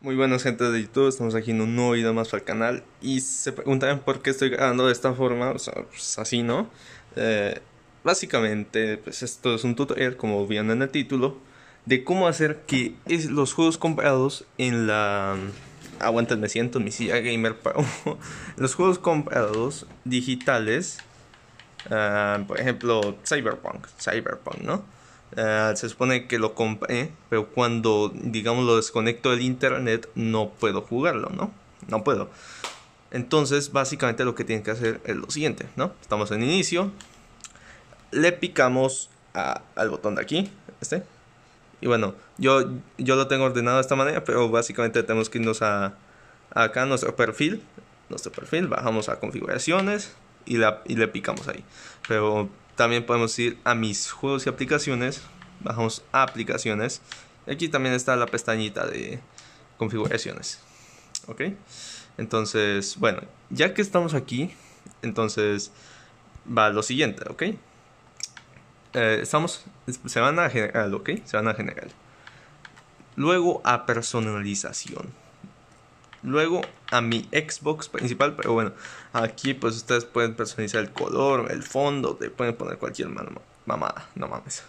Muy buenas gente de YouTube, estamos aquí en un nuevo video más para el canal y se preguntan por qué estoy grabando de esta forma, o sea, pues, así, ¿no? Eh, básicamente, pues esto es un tutorial, como vieron en el título, de cómo hacer que los juegos comprados en la... Aguanten, me siento mi silla gamer pero... los juegos comprados digitales, ah, por ejemplo, Cyberpunk, Cyberpunk, ¿no? Ah, se supone que lo compré, pero cuando, digamos, lo desconecto del internet, no puedo jugarlo, ¿no? No puedo. Entonces, básicamente lo que tienen que hacer es lo siguiente, ¿no? Estamos en inicio, le picamos al botón de aquí, este. Y bueno, yo, yo lo tengo ordenado de esta manera, pero básicamente tenemos que irnos a, acá, nuestro perfil, nuestro perfil, bajamos a configuraciones y, la, y le picamos ahí. Pero también podemos ir a mis juegos y aplicaciones. Bajamos a aplicaciones. Aquí también está la pestañita de configuraciones. ¿Ok? Entonces, bueno, ya que estamos aquí, entonces va lo siguiente, ¿ok? Eh, estamos, se van a general, ¿ok? Se van a general. Luego a personalización. Luego a mi Xbox principal, pero bueno, aquí pues ustedes pueden personalizar el color, el fondo, te pueden poner cualquier mamada, no mames.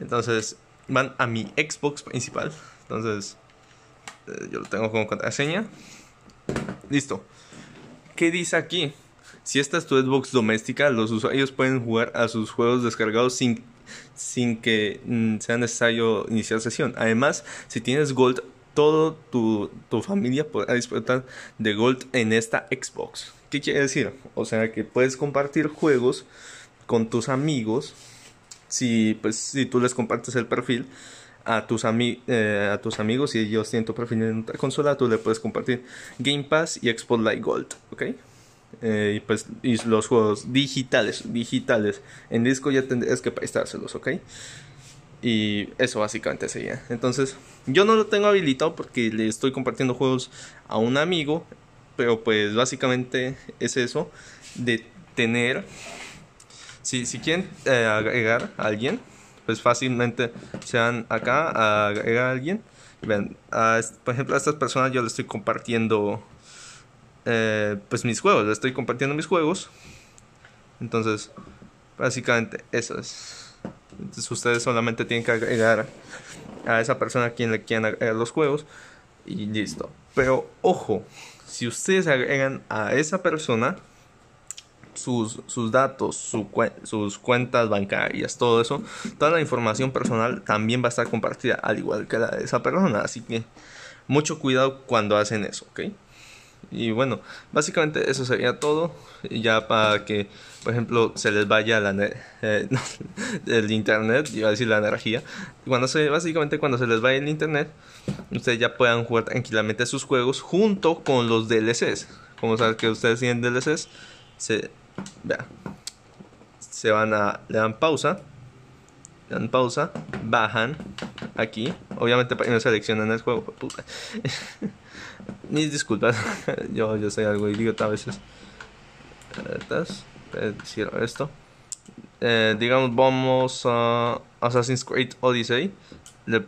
Entonces van a mi Xbox principal, entonces eh, yo lo tengo como contraseña. Listo. ¿Qué dice aquí? Si esta es tu Xbox doméstica, los usuarios pueden jugar a sus juegos descargados sin, sin que mm, sea necesario iniciar sesión. Además, si tienes Gold todo tu, familia podrá disfrutar de Gold en esta Xbox. ¿Qué quiere decir? O sea que puedes compartir juegos con tus amigos si, pues, si tú les compartes el perfil a tus, eh, a tus amigos y ellos tienen tu perfil en otra consola, tú le puedes compartir Game Pass y Xbox Live Gold, ¿ok? Eh, y pues los juegos digitales, digitales en disco ya tendrías que prestárselos, ¿ok? Y eso básicamente sería. Entonces, yo no lo tengo habilitado porque le estoy compartiendo juegos a un amigo. Pero pues básicamente es eso. De tener. Si, si quieren eh, agregar a alguien, pues fácilmente sean acá a agregar a alguien. por ejemplo, a estas personas yo le estoy compartiendo. Eh, pues mis juegos. Le estoy compartiendo mis juegos. Entonces, básicamente eso es. Entonces ustedes solamente tienen que agregar a esa persona a quien le quieran agregar los juegos y listo. Pero ojo, si ustedes agregan a esa persona sus, sus datos, sus cuentas bancarias, todo eso, toda la información personal también va a estar compartida, al igual que la de esa persona. Así que mucho cuidado cuando hacen eso, ¿ok? Y bueno, básicamente eso sería todo. Ya para que, por ejemplo, se les vaya la eh, el internet, iba a decir la energía. Cuando se, básicamente cuando se les vaya el internet, ustedes ya puedan jugar tranquilamente sus juegos junto con los DLCs. Como saben que ustedes tienen DLCs, se, se van a, le dan pausa, le dan pausa, bajan aquí. Obviamente para no seleccionan el juego, Mis disculpas, yo, yo soy algo digo a veces. Eh, Cierro esto. Eh, digamos, vamos a Assassin's Creed Odyssey. Le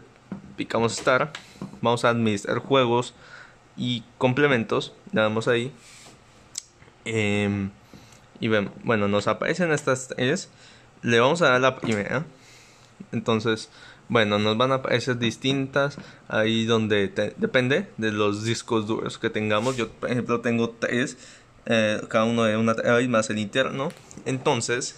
picamos star, Vamos a administrar juegos y complementos. Le damos ahí. Em, y bueno, nos aparecen estas tres. Le vamos a dar la primera. Entonces, bueno, nos van a aparecer distintas ahí donde depende de los discos duros que tengamos. Yo, por ejemplo, tengo tres, eh, cada uno de una más el interno. Entonces,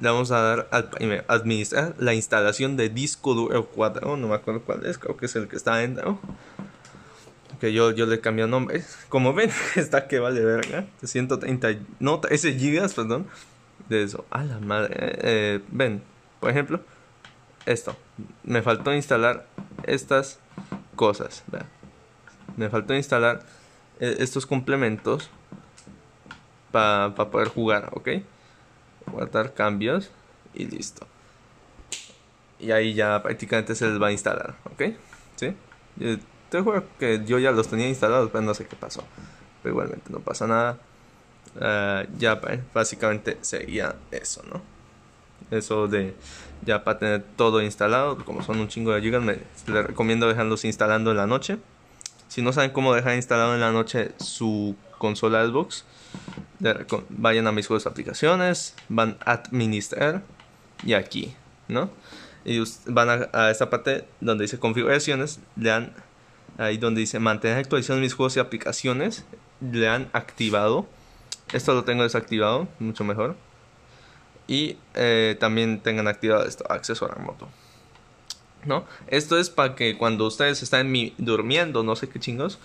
le vamos a dar al administrar la instalación de disco duro 4, no me acuerdo cuál es, creo que es el que está en Que yo, yo le cambié nombre. Como ven, está que vale verga. 130, no, ese gigas, perdón. De eso, a la madre. Eh, ven, por ejemplo esto. Me faltó instalar estas cosas. Me faltó instalar eh, estos complementos para poder jugar, ¿ok? Guardar cambios y listo. Y ahí ya prácticamente se les va a instalar, ¿ok? ¿Sí? Eh, te juro que yo ya los tenía instalados, pero no sé qué pasó. Pero igualmente no pasa nada. Eh, ya pues, básicamente sería eso, ¿no? Eso de ya para tener todo instalado, como son un chingo de gigas, me, les recomiendo dejarlos instalando en la noche. Si no saben cómo dejar instalado en la noche su consola Xbox, vayan a mis juegos y aplicaciones, van a administrar y aquí, ¿no? Y van a, esta parte donde dice configuraciones, le dan ahí donde dice mantener actualización mis juegos y aplicaciones, le han activado. Esto lo tengo desactivado, mucho mejor y eh, también tengan activado esto, acceso a remoto. ¿No? Esto es para que cuando ustedes están durmiendo, no sé qué chingos,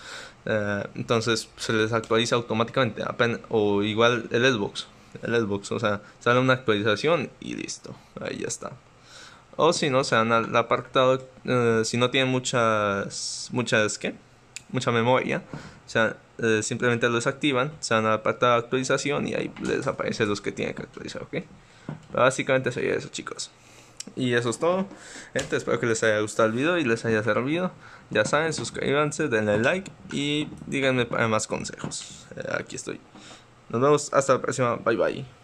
eh, entonces se les actualiza automáticamente. o igual el Xbox. El Xbox, o sea, sale una actualización y listo. Ahí ya está. O si no, se dan al apartado. Eh, si no tienen muchas. Muchas, ¿qué? Mucha memoria. O sea, simplemente lo desactivan. Se dan al apartado de actualización y ahí les aparecen los que tienen que actualizar, ¿ok? Básicamente sería eso, chicos. Y eso es todo. espero que les haya gustado el video y les haya servido. Ya saben, suscríbanse, denle like y díganme más consejos. Eh, aquí estoy. Nos vemos hasta la próxima. Bye bye.